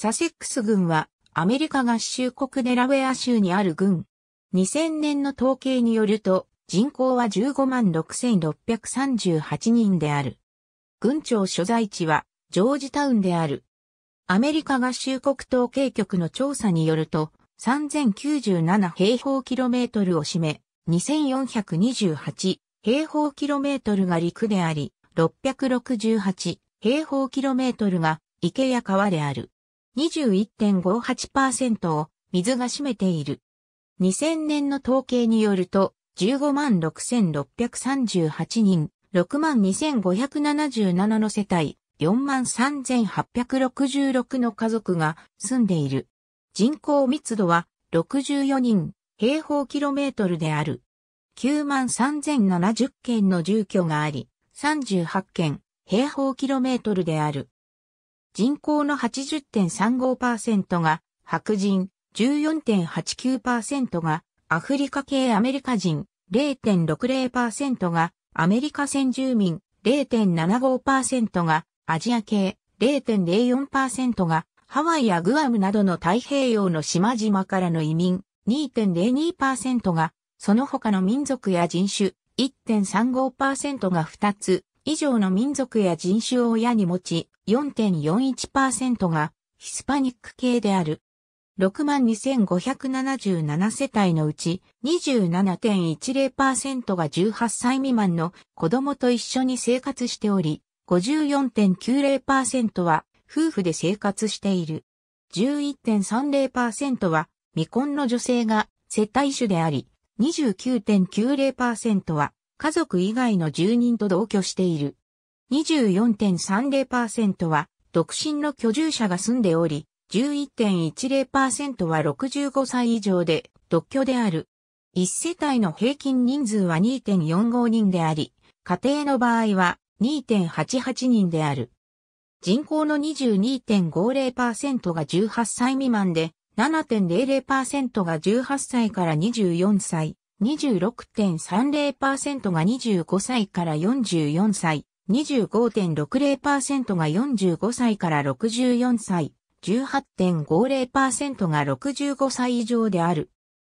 サセックス軍はアメリカ合衆国デラウェア州にある軍。2000年の統計によると人口は15万6638人である。軍庁所在地はジョージタウンである。アメリカ合衆国統計局の調査によると3097平方キロメートルを占め2428平方キロメートルが陸であり668平方キロメートルが池や川である。21.58%を水が占めている。2000年の統計によると、156,638人、62,577の世帯、43,866の家族が住んでいる。人口密度は64人平方キロメートルである。93,070件の住居があり、38件平方キロメートルである。人口の80.35%が白人、14.89%がアフリカ系アメリカ人、0.60%がアメリカ先住民、0.75%がアジア系、0.04%がハワイやグアムなどの太平洋の島々からの移民、2.02%がその他の民族や人種、1.35%が2つ、以上の民族や人種を親に持ち、4.41%がヒスパニック系である。62,577世帯のうち27.10%が18歳未満の子供と一緒に生活しており、54.90%は夫婦で生活している。11.30%は未婚の女性が世帯主であり、29.90%は家族以外の住人と同居している。24.30%は独身の居住者が住んでおり、11.10%は65歳以上で独居である。1世帯の平均人数は2.45人であり、家庭の場合は2.88人である。人口の22.50%が18歳未満で、7.00%が18歳から24歳、26.30%が25歳から44歳、25.60%が45歳から64歳、18.50%が65歳以上である。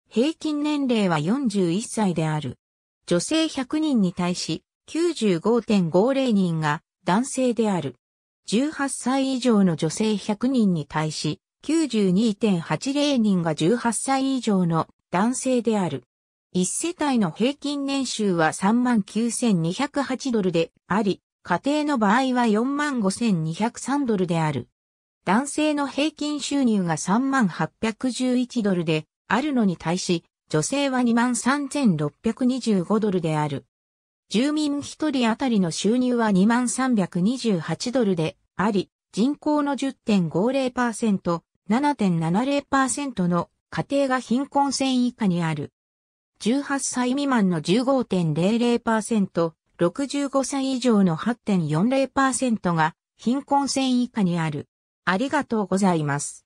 平均年齢は41歳である。女性100人に対し95.50人が男性である。18歳以上の女性100人に対し92.80人が18歳以上の男性である。一世帯の平均年収は39,208ドルであり、家庭の場合は45,203ドルである。男性の平均収入が3811ドルであるのに対し、女性は23,625ドルである。住民1人当たりの収入は2328ドルであり、人口の10.50%、7.70%の家庭が貧困線以下にある。18歳未満の15.00%、65歳以上の8.40%が貧困線以下にある。ありがとうございます。